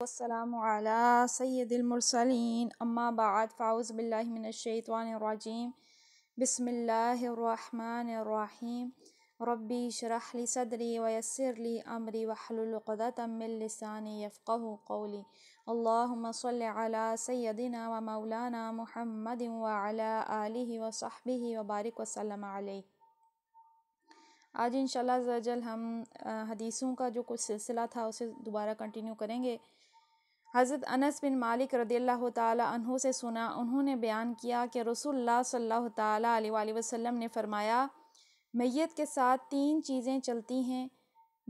वसलाम सैदिलमरसलिन अम्मा बाद फ़ाउज़बिल्लिमिनशैतवानरजीम बसमीम रबी शरहली सदरी वयसरली अमरी वहलुलक़दतमिलसानी यफ़़ कौली अल्लाम सल सैदिना व मौलाना महमद वाली वसहबी वबारक वसलम आज इन जल हम हदीसों का जो कुछ सिलसिला था उसे दोबारा कंटिन्यू करेंगे हज़रत अनस बिन मालिक रदील्ला तहों से सुना उन्होंने बयान किया कि रसोल्ला सल्ला तल ने फ़रमाया मैत के साथ तीन चीज़ें चलती हैं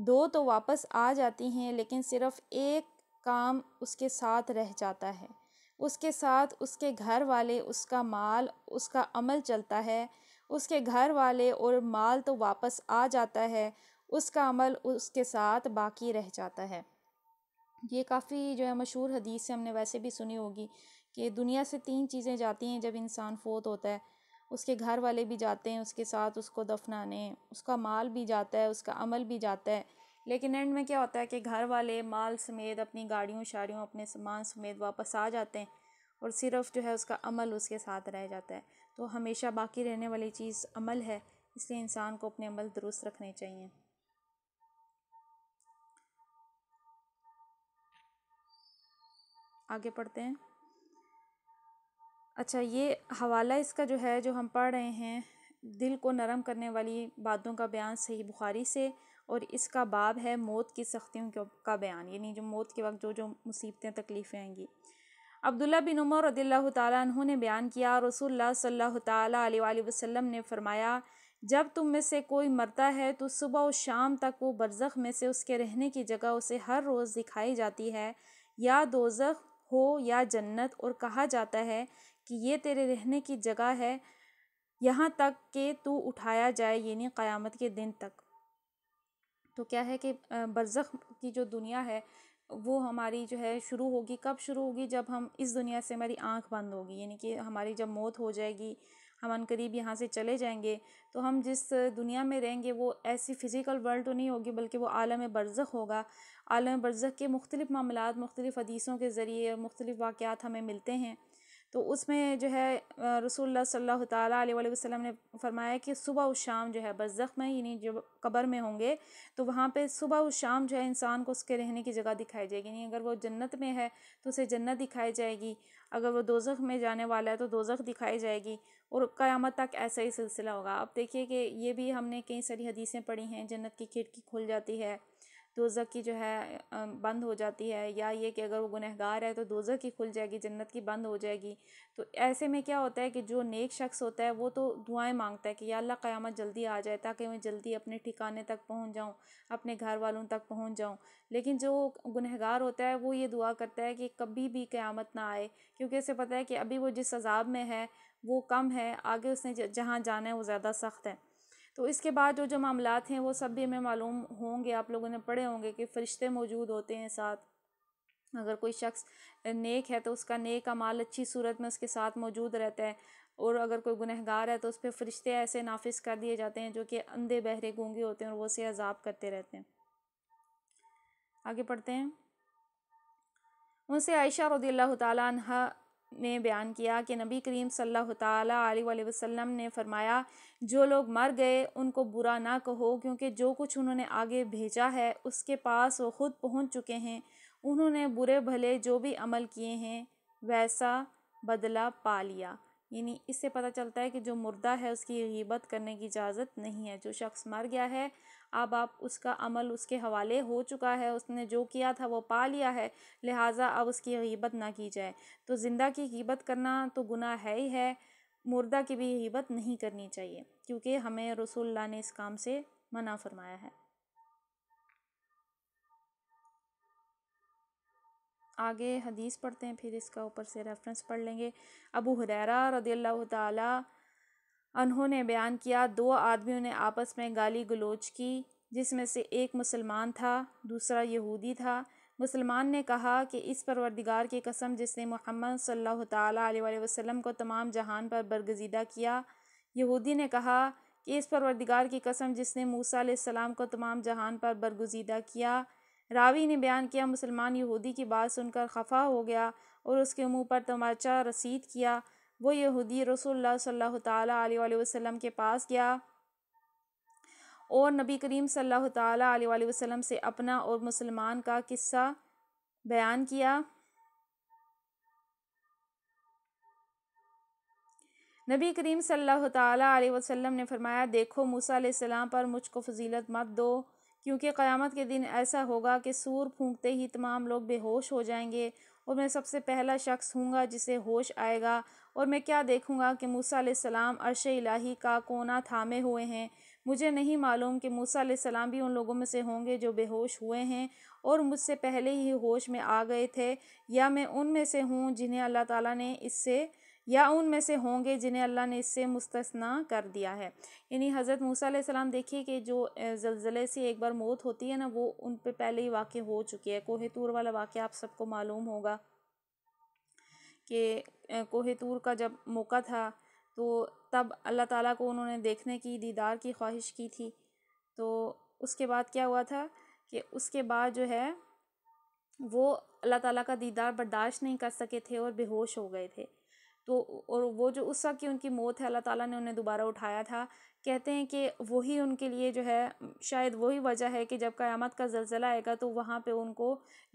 दो तो वापस आ जाती हैं लेकिन सिर्फ़ एक काम उसके साथ रह जाता है उसके साथ उसके घर वाले उसका माल उसका अमल चलता है उसके घर वाले और माल तो वापस आ जाता है उसका अमल उसके साथ बाकी रह जाता है ये काफ़ी जो है मशहूर हदीस से हमने वैसे भी सुनी होगी कि दुनिया से तीन चीज़ें जाती हैं जब इंसान फोत होता है उसके घर वाले भी जाते हैं उसके साथ उसको दफनाने उसका माल भी जाता है उसका अमल भी जाता है लेकिन एंड में क्या होता है कि घर वाले माल समेत अपनी गाड़ियों शाड़ियों अपने सामान समेत वापस आ जाते हैं और सिर्फ जो है उसका अमल उसके साथ रह जाता है तो हमेशा बाकी रहने वाली चीज़ अमल है इसलिए इंसान को अपने अमल दुरुस्त रखने चाहिए आगे पढ़ते हैं अच्छा ये हवाला इसका जो है जो हम पढ़ रहे हैं दिल को नरम करने वाली बातों का बयान सही बुखारी से और इसका बाब है मौत की सख्तियों का बयान यानी जो मौत के वक्त जो जो मुसीबतें तकलीफ़ें आएंगी अब्दुल्ला बिन उमर रदील्ला ने बयान किया रसूलुल्लाह सल्लल्लाहु अलैहि वसल्लम ने फरमाया जब तुम में से कोई मरता है तो सुबह और शाम तक वो बरज़ख में से उसके रहने की जगह उसे हर रोज़ दिखाई जाती है या दोजख हो या जन्नत और कहा जाता है कि ये तेरे रहने की जगह है यहाँ तक कि तू उठाया जाए यानी क़यामत के दिन तक तो क्या है कि बरज़ख की जो दुनिया है वो हमारी जो है शुरू होगी कब शुरू होगी जब हम इस दुनिया से हमारी आंख बंद होगी यानी कि हमारी जब मौत हो जाएगी हम अन करीब यहाँ से चले जाएंगे तो हम जिस दुनिया में रहेंगे वो ऐसी फ़िज़िकल वर्ल्ड तो नहीं होगी बल्कि वो आलम बरज़ख होगा आलम बरज़ के मुख्तलिफ़ मामला मुख्तलिफ़ हदीसों के ज़रिए मुख्तलिफ़ वाक़ात हमें मिलते हैं तो उसमें जो है रसूल सल्लल्लाहु अलैहि वसल्लम ने फरमाया कि सुबह और शाम जो है बरज़ख में यानी जो कबर में होंगे तो वहाँ पर सुबह और शाम जो है इंसान को उसके रहने की जगह दिखाई जाएगी यानी अगर वो जन्नत में है तो उसे जन्नत दिखाई जाएगी अगर वो दोजख में जाने वाला है तो दोजख दिखाई जाएगी और क़यामत तक ऐसा ही सिलसिला होगा आप देखिए कि ये भी हमने कई सारी हदीसें पढ़ी हैं जन्नत की खिड़की खुल जाती है दोज़क की जो है बंद हो जाती है या ये कि अगर वो गुनहगार है तो दोज़क की खुल जाएगी जन्नत की बंद हो जाएगी तो ऐसे में क्या होता है कि जो नेक शख्स होता है वो तो दुआएं मांगता है कि या अल्लाह क़यामत जल्दी आ जाए ताकि मैं जल्दी अपने ठिकाने तक पहुंच जाऊं अपने घर वालों तक पहुंच जाऊं लेकिन जो गुनहगार होता है वो ये दुआ करता है कि कभी भी क़्यामत ना आए क्योंकि उसे पता है कि अभी वो जिस अजाब में है वो कम है आगे उसने जहाँ जाना है वो ज़्यादा सख्त है तो इसके बाद जो जो मामला हैं वो सब भी हमें मालूम होंगे आप लोगों ने पढ़े होंगे कि फ़रिश्ते मौजूद होते हैं साथ अगर कोई शख्स नेक है तो उसका नेक अमाल अच्छी सूरत में उसके साथ मौजूद रहता है और अगर कोई गुनहगार है तो उस पर फ़रिश्ते ऐसे नाफिस कर दिए जाते हैं जो कि अंधे बहरे गूंगे होते हैं और वो उसे अजाब करते रहते हैं आगे पढ़ते हैं उनसे आयशा रदी अल्लाह तह ने बयान किया कि नबी करीम सल्लल्लाहु अलैहि वसल्लम ने फरमाया जो लोग मर गए उनको बुरा ना कहो क्योंकि जो कुछ उन्होंने आगे भेजा है उसके पास वो ख़ुद पहुंच चुके हैं उन्होंने बुरे भले जो भी अमल किए हैं वैसा बदला पा लिया यानी इससे पता चलता है कि जो मुर्दा है उसकी गीबत करने की इजाज़त नहीं है जो शख्स मर गया है अब आप उसका अमल उसके हवाले हो चुका है उसने जो किया था वो पा लिया है लिहाजा अब उसकी हिबत ना की जाए तो ज़िंदा की गीबत करना तो गुनाह है ही है मुर्दा की भी गीबत नहीं करनी चाहिए क्योंकि हमें रसोल्ला ने इस काम से मना फरमाया है आगे हदीस पढ़ते हैं फिर इसका ऊपर से रेफरेंस पढ़ लेंगे अबू हुरैरा रदी ताला उन्होंने बयान किया दो आदमियों ने आपस में गाली गलोच की जिसमें से एक मुसलमान था दूसरा यहूदी था मुसलमान ने कहा कि इस परवरदिगार की कसम जिसने मोहम्मद सल्लल्लाहु अलैहि वसल्लम को तमाम जहान पर बरगजीदा किया यहूदी ने कहा कि इस परवरदिगार की कसम जिसने मूसा सलाम को तमाम जहान पर बरगजीदा किया रावी ने बयान किया मुसलमान यहूदी की बात सुनकर खफा हो गया और उसके मुंह पर तमाचा रसीद किया वो यहूदी रसूल सल्लल्लाहु अलैहि के पास गया और नबी करीम सल्ला अलैहि वसल्लम से अपना और मुसलमान का किस्सा बयान किया नबी करीम सल्लल्लाहु अलैहि वसल्लम ने फरमाया देखो मूसा सलाम पर मुझको फजीलत मत दो क्योंकि क़यामत के दिन ऐसा होगा कि सूर फूंकते ही तमाम लोग बेहोश हो जाएंगे और मैं सबसे पहला शख्स हूँगा जिसे होश आएगा और मैं क्या देखूँगा कि मूसा सलाम अरश इलाही का कोना थामे हुए हैं मुझे नहीं मालूम कि मूसा सलाम भी उन लोगों में से होंगे जो बेहोश हुए हैं और मुझसे पहले ही होश में आ गए थे या मैं उनमें से हूँ जिन्हें अल्लाह ताला ने इससे या उन में से होंगे जिन्हें अल्लाह ने इससे मुस्तना कर दिया है यानी हज़रत मूसा सलाम देखिए कि जो जलजले से एक बार मौत होती है ना वो उन पर पहले ही वाक़ हो चुकी है कोहे तूर वाला वाक़ आप सबको मालूम होगा कि कोहे तूर का जब मौका था तो तब अल्लाह ताला को उन्होंने देखने की दीदार की ख्वाहिश की थी तो उसके बाद क्या हुआ था कि उसके बाद जो है वो अल्लाह ताला का दीदार बर्दाश्त नहीं कर सके थे और बेहोश हो गए थे तो और वो जो उस वक्त की उनकी मौत है अल्लाह ताला ने उन्हें दोबारा उठाया था कहते हैं कि वही उनके लिए जो है शायद वही वजह है कि जब क़यामत का जलजिला आएगा तो वहाँ पे उनको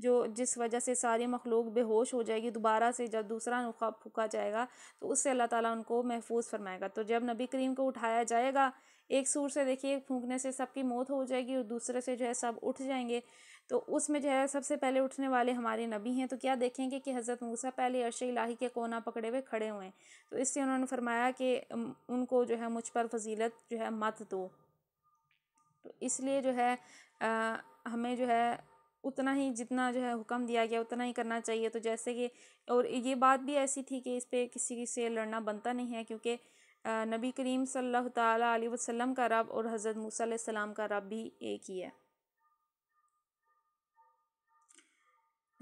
जो जिस वजह से सारी मखलूक बेहोश हो जाएगी दोबारा से जब दूसरा नुखा फूका जाएगा तो उससे अल्लाह ताला उनको महफूज फरमाएगा तो जब नबी करीम को उठाया जाएगा एक सूर से देखिए फूकने से सबकी मौत हो जाएगी और दूसरे से जो है सब उठ जाएंगे तो उसमें जो है सबसे पहले उठने वाले हमारे नबी हैं तो क्या देखेंगे कि हज़रत मूसा पहले अर्श इलाही के कोना पकड़े हुए खड़े हुए हैं तो इससे उन्होंने फरमाया कि उनको जो है मुझ पर फजीलत जो है मत दो तो इसलिए जो है आ, हमें जो है उतना ही जितना जो है हुक्म दिया गया उतना ही करना चाहिए तो जैसे कि और ये बात भी ऐसी थी कि इस पर किसी से लड़ना बनता नहीं है क्योंकि नबी करीम सल्लल्लाहु अलैहि वसल्लम का रब और हज़रत मूसा सलाम का रब भी एक ही है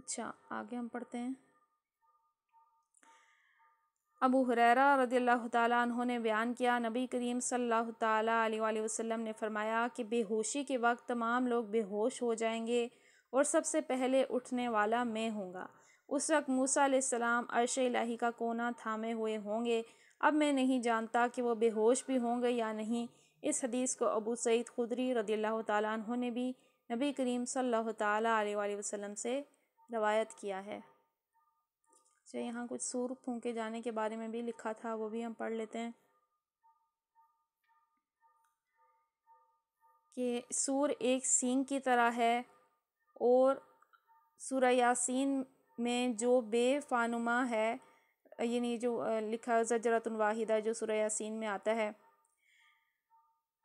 अच्छा आगे हम पढ़ते हैं अबू हुरैरा रदी अल्लाह तहों ने बयान किया नबी करीम सल्लल्लाहु अलैहि वसल्लम ने फरमाया कि बेहोशी के वक्त तमाम लोग बेहोश हो जाएंगे और सबसे पहले उठने वाला मैं हूँगा उस वक्त मूसा सलाम अरश इलाही का कोना थामे हुए होंगे अब मैं नहीं जानता कि वो बेहोश भी होंगे या नहीं इस हदीस को अबू सईद खुदरी रदी अल्लाह तहों ने भी नबी करीम सल्लल्लाहु अलैहि वसल्लम से रवायत किया है जो यहाँ कुछ सूर फूके जाने के बारे में भी लिखा था वो भी हम पढ़ लेते हैं कि सूर एक सींग की तरह है और सूर में जो बेफानुमा है यानी जो लिखा जजरतन वाहिदा जो सूर में आता है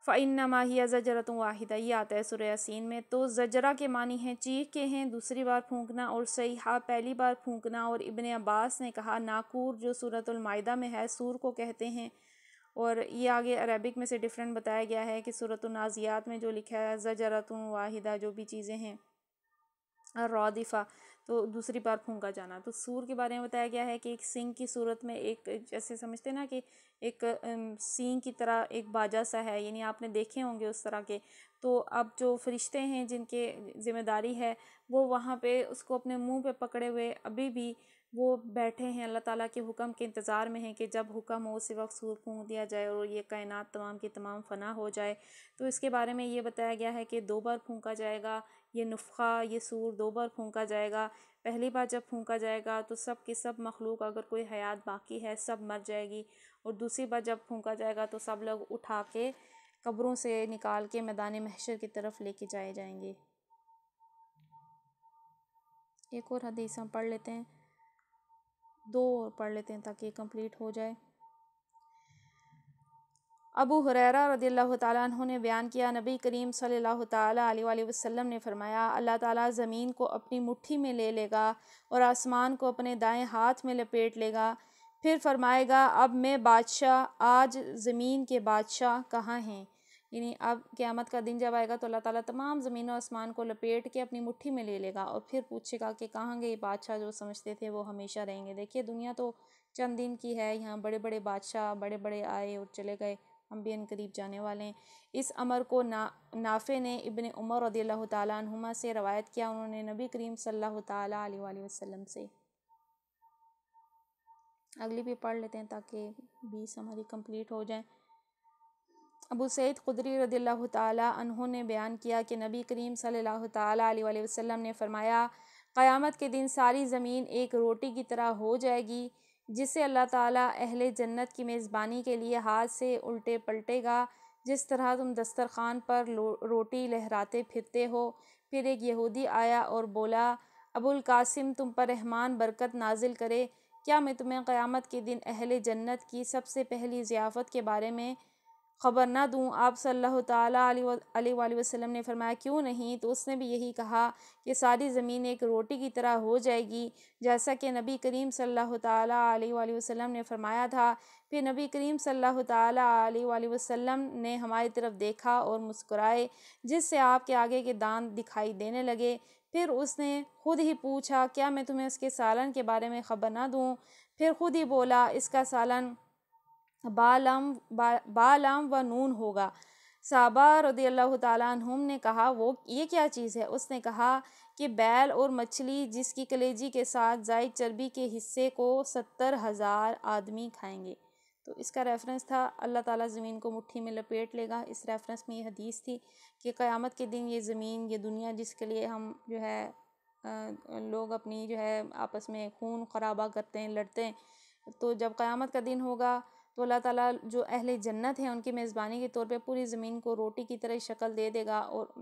फ़ैन माहिया ज़जरत वाहिदा ये आता है सुर यासीन में तो ज़जरा के मानी हैं चीख के हैं दूसरी बार फूंकना और सयाह पहली बार फूंकना और इबन अब्बास ने कहा नाकूर जो सूरतमायदा में है सूर को कहते हैं और ये आगे अरबिक में से डिफरेंट बताया गया है कि सूरत नाजियात में जो लिखा है ज़जरत वाहिदा जो भी चीज़ें हैं रौदिफ़ा तो दूसरी बार फूंका जाना तो सूर के बारे में बताया गया है कि एक सिंह की सूरत में एक जैसे समझते ना कि एक सिंह की तरह एक बाजा सा है यानी आपने देखे होंगे उस तरह के तो अब जो फरिश्ते हैं जिनके ज़िम्मेदारी है वो वहाँ पे उसको अपने मुंह पे पकड़े हुए अभी भी वो बैठे हैं अल्लाह ताला के हुक्म के इंतज़ार में हैं कि जब हुक्म हो उसी वक्त सूर फूँक दिया जाए और ये कायनात तमाम की तमाम फ़ना हो जाए तो इसके बारे में ये बताया गया है कि दो बार फूँका जाएगा ये नुफ़ा ये सूर दो बार फूंका जाएगा पहली बार जब फूंका जाएगा तो सब के सब मखलूक अगर कोई हयात बाकी है सब मर जाएगी और दूसरी बार जब फूंका जाएगा तो सब लोग उठा के कब्रों से निकाल के मैदान महशर की तरफ लेके जाए जाएंगे एक और हदीस हम पढ़ लेते हैं दो और पढ़ लेते हैं ताकि कंप्लीट हो जाए अबू हुररा रदील्ला तु ने बयान किया नबी करीम सल्लल्लाहु अलैहि वसल्लम ने फरमाया अल्लाह ताला ज़मीन को अपनी मुट्ठी में ले लेगा और आसमान को अपने दाएं हाथ में लपेट लेगा फिर फरमाएगा अब मैं बादशाह आज ज़मीन के बादशाह कहाँ हैं यानी अब क़्यामत का दिन जब आएगा तो अल्लाह ताला तमाम ज़मीन और आसमान को लपेट के अपनी मुट्ठी में ले लेगा और फिर पूछेगा कि कहाँ गए बादशाह जो समझते थे वो हमेशा रहेंगे देखिए दुनिया तो चंद दिन की है यहाँ बड़े बड़े बादशाह बड़े बड़े आए और चले गए हम बेन करीब जाने वाले हैं इस अमर को ना नाफे ने इबन उमर रदील्ला तुमा से रवायत किया उन्होंने नबी करीम सल्लल्लाहु अलैहि वसल्लम से अगली भी पढ़ लेते हैं ताकि बीस हमारी कंप्लीट हो जाए अबू सैद खुदरी रदील तहों ने बयान किया कि नबी करीम सल्लल्लाहु अलैहि ने फरमाया क़यामत के दिन सारी ज़मीन एक रोटी की तरह हो जाएगी जिसे अल्लाह ताला अहले जन्नत की मेज़बानी के लिए हाथ से उल्टे पलटेगा जिस तरह तुम दस्तरखान पर रोटी लहराते फिरते हो फिर एक यहूदी आया और बोला अबुल कासिम तुम पर रहमान बरकत नाजिल करे क्या मैं तुम्हें क़यामत के दिन अहल जन्नत की सबसे पहली ज़ियाफ़त के बारे में ख़बर ना दूँ आप सल्लल्लाहु अलैहि वसल्लम ने फरमाया क्यों नहीं तो उसने भी यही कहा कि सारी ज़मीन एक रोटी की तरह हो जाएगी जैसा कि नबी करीम सल्लल्लाहु अलैहि वसल्लम ने फरमाया था फिर नबी करीम सल्लल्लाहु अलैहि वसल्लम ने हमारी तरफ़ देखा और मुस्कुराए जिससे आपके आगे के दान दिखाई देने लगे फिर उसने खुद ही पूछा क्या मैं तुम्हें उसके सालन के बारे में ख़बर ना दूँ फिर खुद ही बोला इसका सालन बालम बा, बालम व नून होगा साबा रदी अल्लाह तुम ने कहा वो ये क्या चीज़ है उसने कहा कि बैल और मछली जिसकी कलेजी के साथ जायद चर्बी के हिस्से को सत्तर हज़ार आदमी खाएंगे तो इसका रेफरेंस था अल्लाह ताला ज़मीन को मुट्ठी में लपेट लेगा इस रेफरेंस में ये हदीस थी कि क़यामत के दिन ये ज़मीन ये दुनिया जिसके लिए हम जो है आ, लोग अपनी जो है आपस में खून खराबा करते हैं लड़ते हैं तो जब क़यामत का दिन होगा तो अल्लाह ताला जो अहले जन्नत हैं उनकी मेज़बानी के तौर पे पूरी ज़मीन को रोटी की तरह शक्ल दे देगा और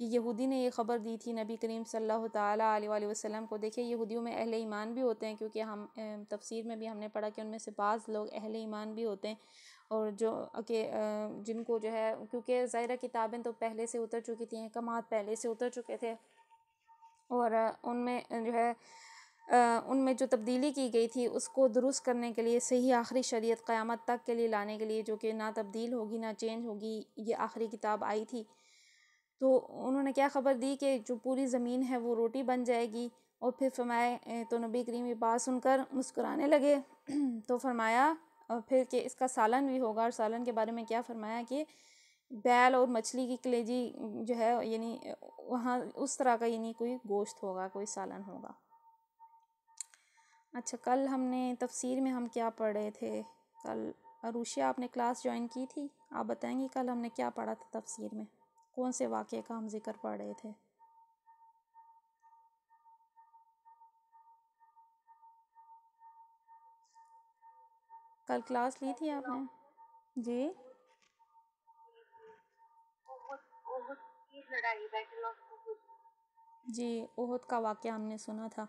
कि यहूदी ने ये ख़बर दी थी नबी करीम सल्लल्लाहु अलैहि वसल्लम को देखिए यहूदियों में अहले ईमान भी होते हैं क्योंकि हम तफसीर में भी हमने पढ़ा कि उनमें से बाज़ लोग अहले ईमान भी होते हैं और जो के जिनको जो है क्योंकि ज़ाहिर किताबें तो पहले से उतर चुकी थी अहकाम पहले से उतर चुके थे और उनमें जो है उनमें जो तब्दीली की गई थी उसको दुरुस्त करने के लिए सही आखिरी शरीयत क़यामत तक के लिए लाने के लिए जो कि ना तब्दील होगी ना चेंज होगी ये आखिरी किताब आई थी तो उन्होंने क्या ख़बर दी कि जो पूरी ज़मीन है वो रोटी बन जाएगी और फिर फरमाए तो नबी करीम पास सुनकर मुस्कुराने लगे तो फरमाया और फिर कि इसका सालन भी होगा और सालन के बारे में क्या फरमाया कि बैल और मछली की कलेजी जो है यानी वहाँ उस तरह का यानी कोई गोश्त होगा कोई सालन होगा अच्छा कल हमने तफ़सीर में हम क्या पढ़े थे कल अरुशिया आपने क्लास ज्वाइन की थी आप बताएंगी कल हमने क्या पढ़ा था तफ़सीर में कौन से वाक़े का हम जिक्र पढ़ रहे थे कल क्लास ली थी आपने जी जी ओहद का वाक़ हमने सुना था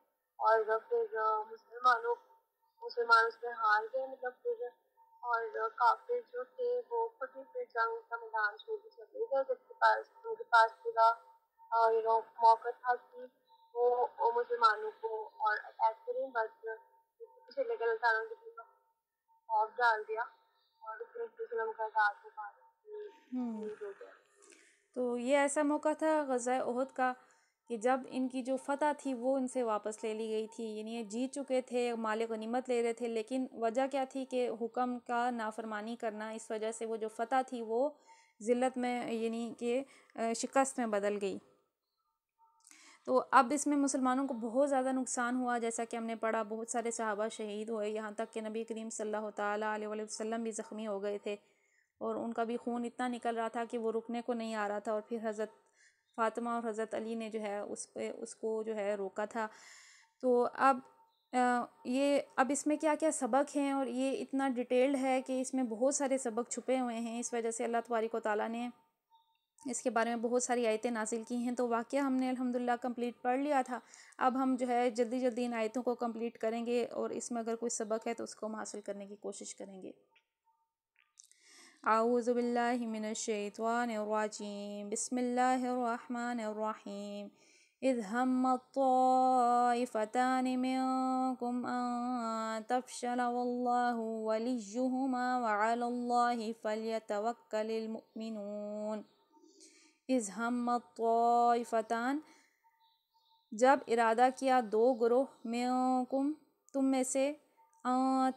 और फिर मुसलमानों मुसलमान उसमें हार गए मतलब फिर और काफिर जो थे वो खुद ही फिर जंग का मैदान छोड़ के चले गए जबकि पास उनके पास पूरा यू नो मौका था कि वो मुसलमानों को और अटैक करें बट पीछे लेकर इंसानों के खौफ डाल दिया और फिर फिसलम का साथ में पानी तो ये ऐसा मौका था गजा ओहद का कि जब इनकी जो फ़तह थी वो इनसे वापस ले ली गई थी यानी ये जीत चुके थे माल गनीमत ले रहे थे लेकिन वजह क्या थी कि हुक्म का नाफरमानी करना इस वजह से वो जो फ़तह थी वो ज़िलत में यानी कि शिकस्त में बदल गई तो अब इसमें मुसलमानों को बहुत ज़्यादा नुकसान हुआ जैसा कि हमने पढ़ा बहुत सारे सहाबा शहीद हुए यहाँ तक कि नबी करीम सल्लल्लाहु अलैहि वसल्लम भी ज़ख्मी हो गए थे और उनका भी खून इतना निकल रहा था कि वो रुकने को नहीं आ रहा था और फिर हज़रत फ़ातिमा और हज़रत अली ने जो है उस पर उसको जो है रोका था तो अब ये अब इसमें क्या क्या सबक हैं और ये इतना डिटेल्ड है कि इसमें बहुत सारे सबक छुपे हुए हैं इस वजह से अल्लाह तबारिक ताली ने इसके बारे में बहुत सारी आयतें नाजिल की हैं तो वाक़ हमने अल्हम्दुलिल्लाह कंप्लीट पढ़ लिया था अब हम जो है जल्दी जल्दी इन आयतों को कंप्लीट करेंगे और इसमें अगर कोई सबक है तो उसको हम हासिल करने की कोशिश करेंगे आउज़बिल्लिमिनशवानरजीम बसमीम इज़ हम फ़तान मिनकुम तफ़शल वल्लाहु वलियुहुमा वअलल्लाहि फ़लियतवक्कलिल मुमिनून इज़ हम फ़तान जब इरादा किया दो ग्रोह में तुम में से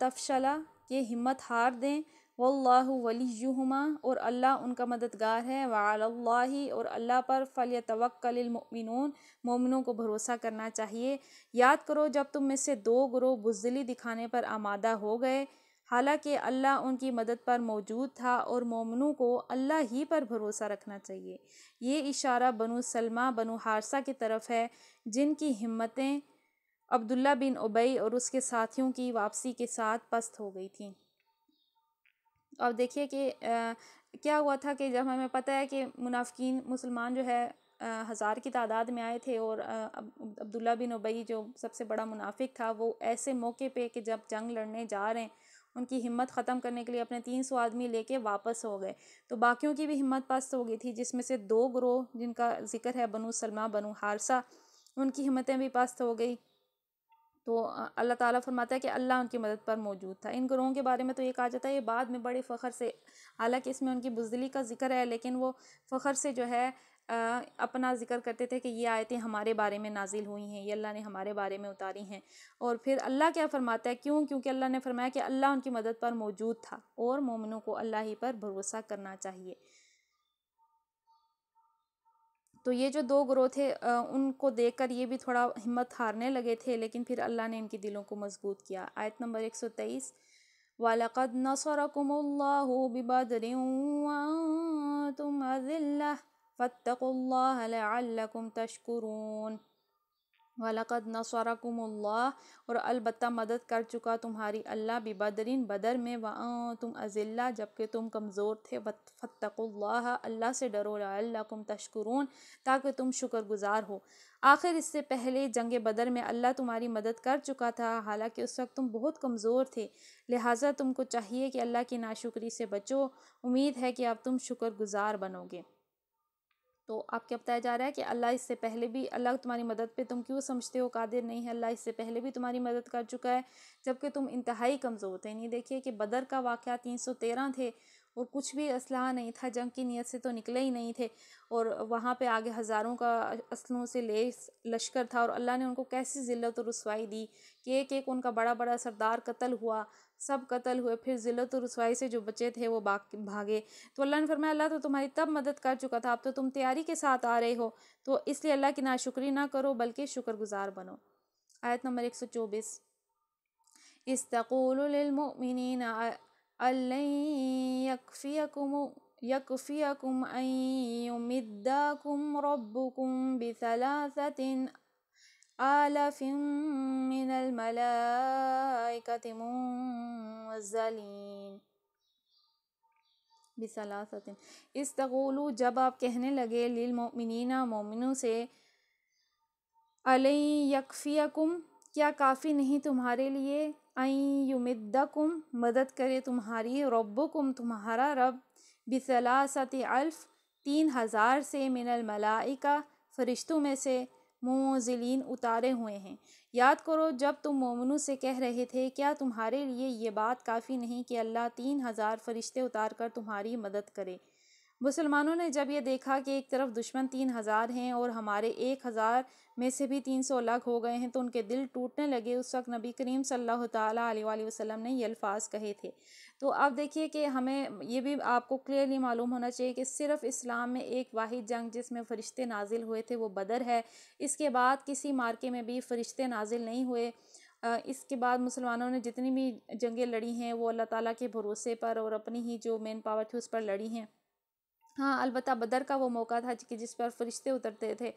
तफशला ये हिम्मत हार दें वल्लाह और अल्लाह उनका मददगार है वाली और अल्लाह पर फ़ल तवक्लमिन मोमिनों को भरोसा करना चाहिए याद करो जब तुम में से दो ग्रोह बुजली दिखाने पर आमादा हो गए हालांकि अल्लाह उनकी मदद पर मौजूद था और मोमिनों को अल्लाह ही पर भरोसा रखना चाहिए ये इशारा बनु सलमा बनु हारसा की तरफ है जिनकी हिम्मतें अब्दुल्ला बिन उबई और उसके साथियों की वापसी के साथ पस्त हो गई थीं अब देखिए कि क्या हुआ था कि जब हमें पता है कि मुनाफिकीन मुसलमान जो है हज़ार की तादाद में आए थे और अब्दुल्ला बिन उबई जो सबसे बड़ा मुनाफिक था वो ऐसे मौके पे कि जब जंग लड़ने जा रहे हैं उनकी हिम्मत ख़त्म करने के लिए अपने तीन सौ आदमी लेके वापस हो गए तो बाकियों की भी हिम्मत पस्त हो गई थी जिसमें से दो ग्रोह जिनका जिक्र है बनू सलमा बनू हारसा उनकी हिम्मतें भी पस्त हो गई तो अल्लाह ताला फरमाता है कि अल्लाह उनकी मदद पर मौजूद था इन ग्रोहों के बारे में तो ये कहा जाता है ये बाद में बड़े फ़ख्र से हालांकि इसमें उनकी बुज़ली का जिक्र है लेकिन वो फ़ख्र से जो है आ, अपना जिक्र करते थे कि ये आयतें हमारे बारे में नाजिल हुई हैं ये अल्लाह ने हमारे बारे में उतारी हैं और फिर अल्लाह क्या फ़रमाता है क्यों क्योंकि अल्लाह ने फरमाया कि अल्लाह उनकी मदद पर मौजूद था और मोमिनों को अल्लाह ही पर भरोसा करना चाहिए तो ये जो दो ग्रोह थे उनको कर ये भी थोड़ा हिम्मत हारने लगे थे लेकिन फिर अल्लाह ने इनके दिलों को मजबूत किया आयत नंबर एक सौ तेईस वालकद नसरकुम फ़तकुल्लाकुम तशकुरून वलक़द नसरकुम और अलबत् मदद कर चुका तुम्हारी अल्लाह बिबदरीन बदर में व तुम अज़िल्ला जबकि तुम कमज़ोर थे फ़तकुल्लाह अल्लाह से डरो लकुम तशकरून ताकि तुम शुक्रगुजार हो आखिर इससे पहले जंग बदर में अल्लाह तुम्हारी मदद कर चुका था हालांकि उस वक्त तुम बहुत कमज़ोर थे लिहाजा तुमको चाहिए कि अल्लाह की नाशुक्री से बचो उम्मीद है कि अब तुम शुक्रगुजार बनोगे तो आप क्या बताया जा रहा है कि अल्लाह इससे पहले भी अल्लाह तुम्हारी मदद पे तुम क्यों समझते हो कादिर नहीं है अल्लाह इससे पहले भी तुम्हारी मदद कर चुका है जबकि तुम इंतहाई कमज़ोर थे नहीं देखिए कि बदर का वाक़ तीन सौ तेरह थे और कुछ भी असलाह नहीं था जंग की नीयत से तो निकले ही नहीं थे और वहाँ पर आगे हज़ारों का असलों से ले लश्कर था और अल्लाह ने उनको कैसी ज़िलत और रसवाई दी कि एक एक उनका बड़ा बड़ा सरदार कत्ल हुआ सब कत्ल हुए फिर ज़िलत तो और रसवाई से जो बचे थे वो भागे तो अल्लाह ने फरमाया अल्लाह तो तुम्हारी तब मदद कर चुका था अब तो तुम तैयारी के साथ आ रहे हो तो इसलिए अल्लाह की नाशुक्री ना करो बल्कि शुक्रगुजार बनो आयत नंबर एक सौ चौबीस يكفيكم أن يمدكم ربكم بثلاثة आलफ मिनल मलाइकत मुज़लीन इस तगोलू जब आप कहने लगे लिलमिनना मोमिनों से अलई यकफ़ियकुम क्या काफ़ी नहीं तुम्हारे लिए आई युमिद्दकुम मदद करे तुम्हारी रब्बुकुम तुम्हारा रब बिसलासत अल्फ़ तीन हज़ार से मिनल मलाइका फ़रिश्तों में से मोजिलीन उतारे हुए हैं याद करो जब तुम मोमनु से कह रहे थे क्या तुम्हारे लिए ये बात काफ़ी नहीं कि अल्लाह तीन हज़ार फरिश्ते उतार कर तुम्हारी मदद करे मुसलमानों ने जब ये देखा कि एक तरफ दुश्मन तीन हज़ार हैं और हमारे एक हज़ार में से भी तीन सौ अलग हो गए हैं तो उनके दिल टूटने लगे उस वक्त नबी करीम सल्लल्लाहु अलैहि वसल्लम ने ये अल्फाज कहे थे तो अब देखिए कि हमें ये भी आपको क्लियरली मालूम होना चाहिए कि सिर्फ इस्लाम में एक वाहिद जंग जिसमें फ़रिश्ते नाजिल हुए थे वो बदर है इसके बाद किसी मार्के में भी फ़रिश्ते नाजिल नहीं हुए इसके बाद मुसलमानों ने जितनी भी जंगें लड़ी हैं वो अल्लाह ताला के भरोसे पर और अपनी ही जो मेन पावर थी उस पर लड़ी हैं हाँ अलबत् बदर का वो मौका था कि जिस पर फरिश्ते उतरते थे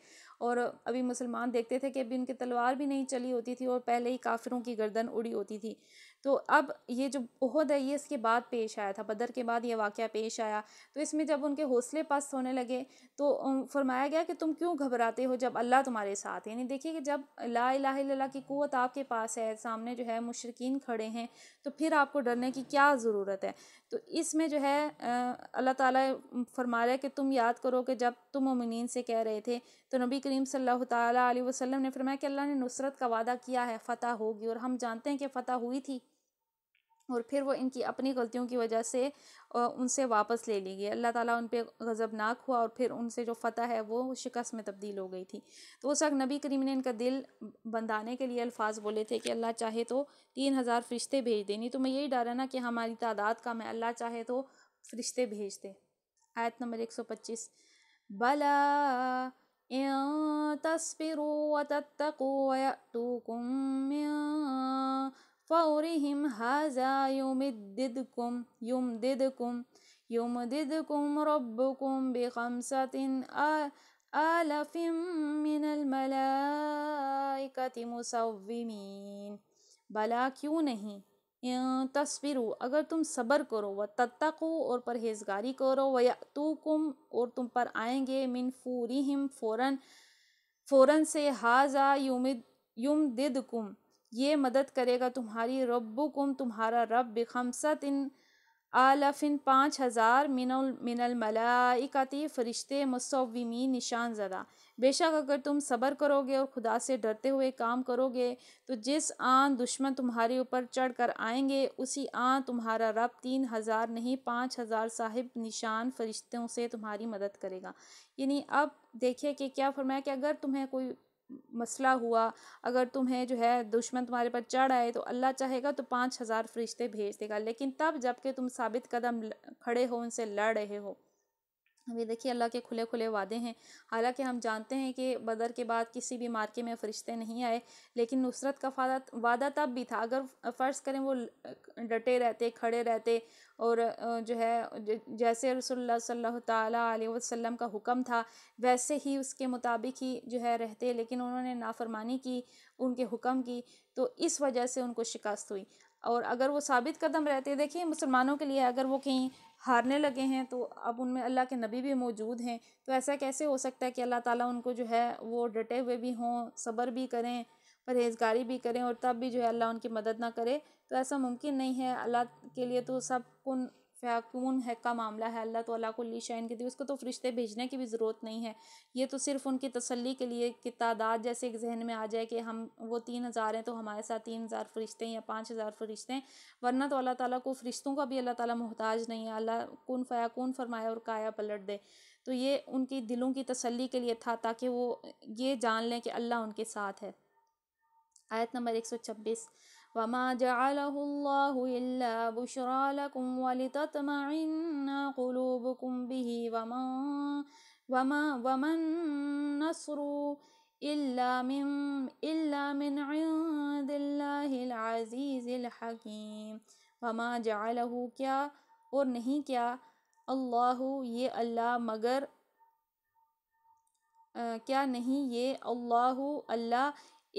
और अभी मुसलमान देखते थे कि अभी उनकी तलवार भी नहीं चली होती थी और पहले ही काफिरों की गर्दन उड़ी होती थी तो अब ये जो उहद है ये इसके बाद पेश आया था बदर के बाद ये वाक़ पेश आया तो इसमें जब उनके हौसले पास होने लगे तो फरमाया गया कि तुम क्यों घबराते हो जब अल्लाह तुम्हारे साथ है यानी देखिए कि जब ला ला की क़वत आपके पास है सामने जो है मुशरकिन खड़े हैं तो फिर आपको डरने की क्या ज़रूरत है तो इसमें जो है अल्लाह ताला फरमा रहा है कि तुम याद करो कि जब तुम ममिन से कह रहे थे तो नबी करीम सल्लल्लाहु ताला अलैहि वसल्लम ने फरमाया कि अल्लाह ने नुसरत का वादा किया है फ़तह होगी और हम जानते हैं कि फ़तह हुई थी और फिर वो इनकी अपनी गलतियों की वजह से उनसे वापस ले ली गई अल्लाह ताला उन पर गज़बनाक हुआ और फिर उनसे जो फ़तह है वो शिकस्त में तब्दील हो गई थी तो उस वक्त नबी करीम ने इनका दिल बंधाने के लिए अल्फाज बोले थे कि अल्लाह चाहे तो तीन हज़ार फरिश्ते भेज देनी तो मैं यही डर है ना कि हमारी तादाद कम है अल्लाह चाहे तो फरिश्ते भेज दे आयत नंबर एक सौ पच्चीस बला फ़ौरिहिम हाजा युमिद्दिदकुम युमदिदकुम युमदिदकुम रब्बुकुम बिखमसतिन آلف من المलाइकति मुसविमीन भला क्यों नहीं तस्वीर अगर तुम सब्र करो व तत्तकू और परहेजगारी करो व यतूकुम और तुम पर आएंगे मिन फूरी हिम फ़ौरन फ़ौरन से हाजा युमिद युम दिदकुम ये मदद करेगा तुम्हारी रब्बुकुम तुम्हारा रब बेखमसत इन आलफिन पाँच हज़ार मिनल मिनल फ़रिश्ते मुसविमी निशान ज़दा बेशक अगर तुम सब्र करोगे और खुदा से डरते हुए काम करोगे तो जिस आन दुश्मन तुम्हारे ऊपर चढ़ कर आएंगे उसी आन तुम्हारा रब तीन हज़ार नहीं पाँच हज़ार साहिब निशान फरिश्तों से तुम्हारी मदद करेगा यानी अब देखिए कि क्या फरमाया कि अगर तुम्हें कोई मसला हुआ अगर तुम्हें जो है दुश्मन तुम्हारे पर चढ़ आए तो अल्लाह चाहेगा तो पाँच हज़ार फरिश्ते भेज देगा लेकिन तब जबकि तुम साबित कदम खड़े हो उनसे लड़ रहे हो अब ये देखिए अल्लाह के खुले खुले वादे हैं हालांकि हम जानते हैं कि बदर के बाद किसी भी मार्के में फ़रिश्ते नहीं आए लेकिन नुसरत का फादा वादा तब भी था अगर फ़र्ज़ करें वो डटे रहते खड़े रहते और जो है जैसे रसोल्ला वसल्लम का हुक्म था वैसे ही उसके मुताबिक ही जो है रहते लेकिन उन्होंने नाफरमानी की उनके हुक्म की तो इस वजह से उनको शिकस्त हुई और अगर वो साबित कदम रहते देखिए मुसलमानों के लिए अगर वो कहीं हारने लगे हैं तो अब उनमें अल्लाह के नबी भी मौजूद हैं तो ऐसा कैसे हो सकता है कि अल्लाह ताला उनको जो है वो डटे हुए भी हों सब्र भी करें परहेजगारी भी करें और तब भी जो है अल्लाह उनकी मदद ना करे तो ऐसा मुमकिन नहीं है अल्लाह के लिए तो सब कुन फ़ैकून है का मामला है अल्लाह तला को ली शाइन की दी उसको तो फरिश्ते भेजने की भी ज़रूरत नहीं है ये तो सिर्फ उनकी तसल्ली के लिए कि तादाद जैसे एक जहन में आ जाए कि हम वो तीन हज़ार हैं तो हमारे साथ तीन हज़ार फरिश्ते हैं या पाँच हज़ार फरिश्ते हैं वरना तो अल्लाह ताली को फरिश्तों का भी अल्लाह ताली मोहताज नहीं है अल्लाह कन फ़याकून फरमाया और काया पलट दे तो ये उनकी दिलों की तसली के लिए था ताकि वो ये जान लें कि अल्लाह उनके साथ है आयत नंबर एक सौ छब्बीस وما جعله الله إلا بشرى لكم ولتطمئن قلوبكم به وما وما وما النصر إلا من إلا من عند الله العزيز الحكيم वमा जालहू क्या और नहीं क्या अल्लाह ये अल्लाह मगर आ, क्या नहीं ये अल्लाह अल्लाह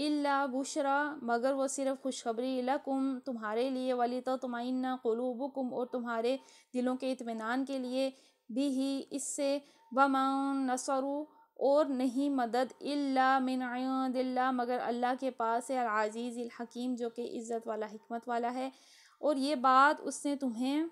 इल्ला बुशरा मगर वो सिर्फ खुशखबरी लकुम तुम्हारे लिए वाली तो क़ुलूब कलूबुकुम और तुम्हारे दिलों के इतमान के लिए भी ही इससे बमाउन नसरू और नहीं मदद इल्ला मिन दिल्ला मगर अल्लाह के पास है अज़ीज़ हकीम जो कि इज़्ज़त वाला हमत वाला है और ये बात उसने तुम्हें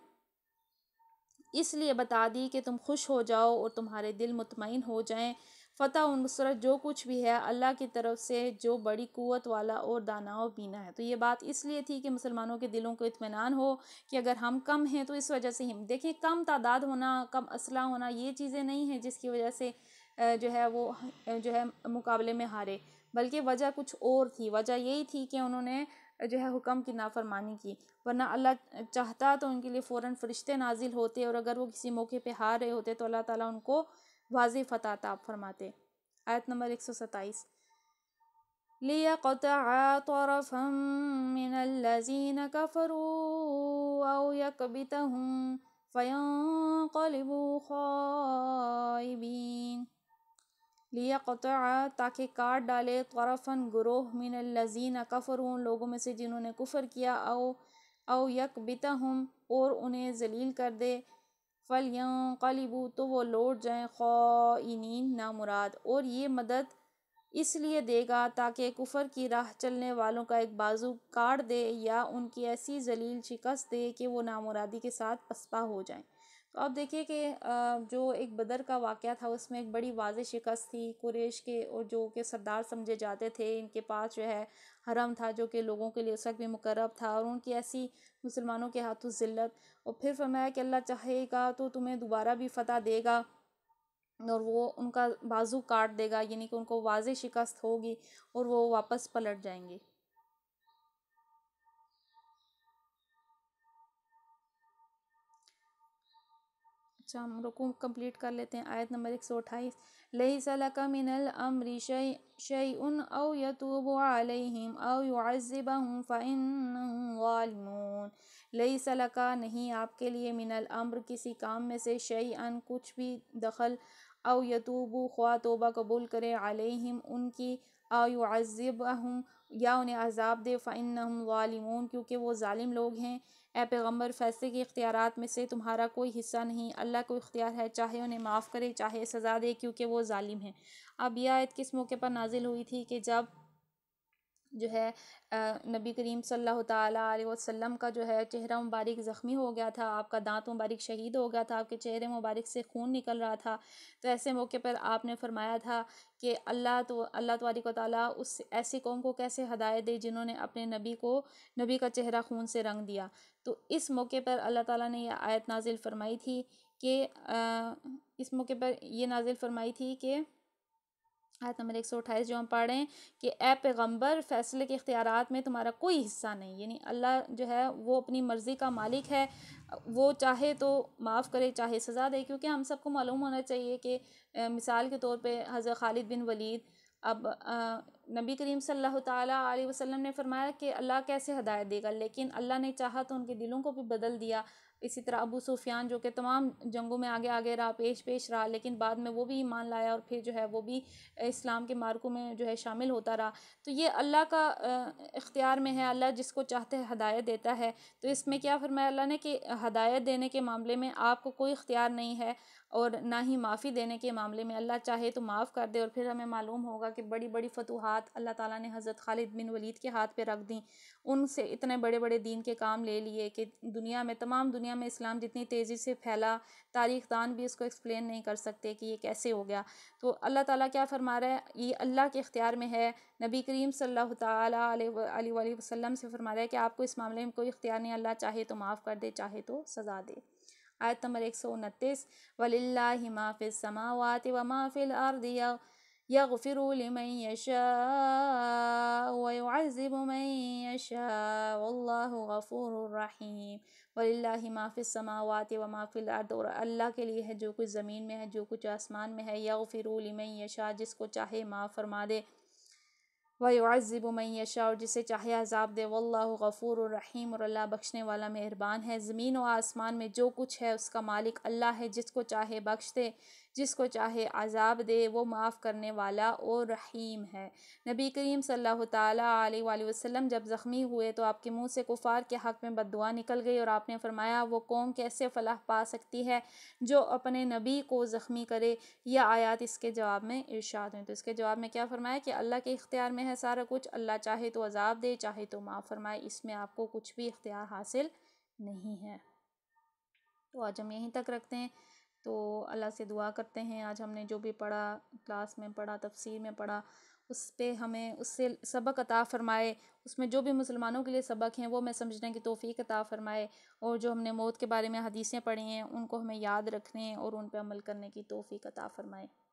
इसलिए बता दी कि तुम खुश हो जाओ और तुम्हारे दिल मुतमिन हो जाएँ फ़तह और नुसरत जो कुछ भी है अल्लाह की तरफ से जो बड़ी क़ुत वाला और दाना और बीना है तो ये बात इसलिए थी कि मुसलमानों के दिलों को इतमान हो कि अगर हम कम हैं तो इस वजह से हम देखिए कम तादाद होना कम असला होना ये चीज़ें नहीं हैं जिसकी वजह से जो है वो जो है मुकाबले में हारे बल्कि वजह कुछ और थी वजह यही थी कि उन्होंने जो है हुक्म की नाफरमानी की वरना अल्लाह चाहता तो उनके लिए फ़ौर फरिश्ते नाजिल होते और अगर वो किसी मौके पर हार रहे होते तो अल्लाह ताला उनको वाजी फ़तः ताब फरमाते आयत नंबर एक सौ सत्ताईस लियकता ताकि काट डाले तरफ़न ग्रोह लजीन कफर उन लोगों में से जिन्होंने कुफ़र किया औ औ हम और उन्हें जलील कर दे यूँ कलिबू तो वो लौट जाएँ ना नामुराद और ये मदद इसलिए देगा ताकि कुफर की राह चलने वालों का एक बाजू काट दे या उनकी ऐसी जलील शिकस्त दे कि वो नामुरादी के साथ पसपा हो जाएं तो आप देखिए कि जो एक बदर का वाक़ था उसमें एक बड़ी वाज शिकस्त थी कुरेश के और जो कि सरदार समझे जाते थे इनके पास जो है हरम था जो कि लोगों के लिए उस वक्त भी मुकरब था और उनकी ऐसी मुसलमानों के हाथों जिलत और फिर फरमाया कि अल्लाह चाहेगा तो तुम्हें दोबारा भी फ़तह देगा और वो उनका बाजू काट देगा यानी कि उनको वाज शिकस्त होगी और वो वापस पलट जाएंगे अच्छा हम रुकू कम्प्लीट कर लेते हैं आयत नंबर एक सौ अट्ठाईस लही का मिनल अमरी शई शई उन अव यतूब आलिम अव हूँ फ़ाइन वालमून लई सलका नहीं आपके लिए मिनल अम्र किसी काम में से शई अन कुछ भी दखल अव यतूब ख्वा तोबा कबूल करे आलिम उनकी हूँ या उन्हें अजाब दे फ़ाइन वालमून क्योंकि वो ालिम लोग हैं ए पैगम्बर फैसले के इख्तियार में से तुम्हारा कोई हिस्सा नहीं अल्लाह को इख्तियार है चाहे उन्हें माफ़ करे चाहे सज़ा दे क्योंकि वो ालिम है अब यह आयत किस मौके पर नाजिल हुई थी कि जब जो है नबी करीम सल्लल्लाहु सल्ला वसल्लम का जो है चेहरा मुबारक ज़ख्मी हो गया था आपका दांत मुबारक शहीद हो गया था आपके चेहरे मुबारक से खून निकल रहा था तो ऐसे मौके पर आपने फरमाया था कि अल्लाह तो अल्लाह तबारिक ताली उस ऐसी कौम को कैसे हदायत दे जिन्होंने अपने नबी को नबी का चेहरा खून से रंग दिया तो इस मौके पर अल्लाह ताली ने यह आयत नाजिल फरमाई थी कि इस मौके पर यह नाजिल फरमाई थी कि आयत नंबर एक सौ अट्ठाईस जो हम पढ़ रहे हैं कि ए पैगम्बर फैसले के इख्तियार में तुम्हारा कोई हिस्सा नहीं यानी अल्लाह जो है वो अपनी मर्ज़ी का मालिक है वो चाहे तो माफ़ करे चाहे सज़ा दे क्योंकि हम सबको मालूम होना चाहिए कि मिसाल के तौर पर हज़रत खालिद बिन वलीद अब नबी करीम सल्लल्लाहु अलैहि वसल्लम ने फरमाया कि अल्लाह कैसे हदायत देगा लेकिन अल्लाह ने चाहा तो उनके दिलों को भी बदल दिया इसी तरह अबू सुफियान जो कि तमाम जंगों में आगे आगे रहा पेश पेश रहा लेकिन बाद में वो भी ईमान लाया और फिर जो है वो भी इस्लाम के मार्कों में जो है शामिल होता रहा तो ये अल्लाह का इख्तियार में है अल्लाह जिसको चाहते हैं हदायत देता है तो इसमें क्या फरमाया अल्लाह ने कि हदायत देने के मामले में आपको कोई इख्तियार नहीं है और ना ही माफ़ी देने के मामले में अल्लाह चाहे तो माफ़ कर दे और फिर हमें मालूम होगा कि बड़ी बड़ी फतूहत अल्लाह ताला ने हज़रत खालिद बिन वलीद के हाथ पे रख दी उनसे इतने बड़े बड़े दीन के काम ले लिए कि दुनिया में तमाम दुनिया में इस्लाम जितनी तेज़ी से फैला तारीख दान भी इसको एक्सप्लेन नहीं कर सकते कि ये कैसे हो गया तो अल्लाह ताला क्या फरमा रहा है ये अल्लाह के इख्तियार में है नबी करीम सल्लल्लाहु अलैहि वसल्लम से फरमा रहा है कि आपको इस मामले में कोई इख्तियार नहीं अल्लाह चाहे तो माफ़ कर दे चाहे तो सज़ा दे आयत नंबर एक सौ उनतीस वलिल्ला माफ़िल समावत व माफ़िल आरदिया यगफिर लिमन यशाज़िब मन यशाफ़ूररहीम वल्ल माफ़िल समावत व माफ़िल अर्द और अल्लाह के लिए है जो कुछ ज़मीन में है जो कुछ आसमान में है यगफिर लिमन यशा जिसको चाहे माफ़ फरमा दे वज़ब मैं यशा और जिसे चाहे अजाब दे वल्ला गफ़ूर और रहीम और अल्लाह बख्शने वाला मेहरबान है ज़मीन व आसमान में जो कुछ है उसका मालिक अल्लाह है जिसको चाहे बख्श दे जिसको चाहे अजाब दे वो माफ़ करने वाला और रहीम है नबी करीम सल्लल्लाहु अलैहि वसल्लम जब ज़ख्मी हुए तो आपके मुंह से कुफार के हक़ में बदुआ निकल गई और आपने फरमाया वो कौम कैसे फलाह पा सकती है जो अपने नबी को ज़ख्मी करे यह आयात इसके जवाब में इर्शाद हुई तो इसके जवाब में क्या फ़रमाया कि अल्लाह के इख्तियार में है सारा कुछ अल्लाह चाहे तो अजाब दे चाहे तो माफ़ फरमाए इसमें आपको कुछ भी इख्तियार हासिल नहीं है तो आज हम यहीं तक रखते हैं तो अल्लाह से दुआ करते हैं आज हमने जो भी पढ़ा क्लास में पढ़ा तफसीर में पढ़ा उस पर हमें उससे सबक अता फ़रमाए उसमें जो भी मुसलमानों के लिए सबक हैं वो मैं समझने की तोफ़ी अता फ़रमाए और जो हमने मौत के बारे में हदीसें पढ़ी हैं उनको हमें याद रखने और उन पर अमल करने की तोफ़ी अता फ़रमाए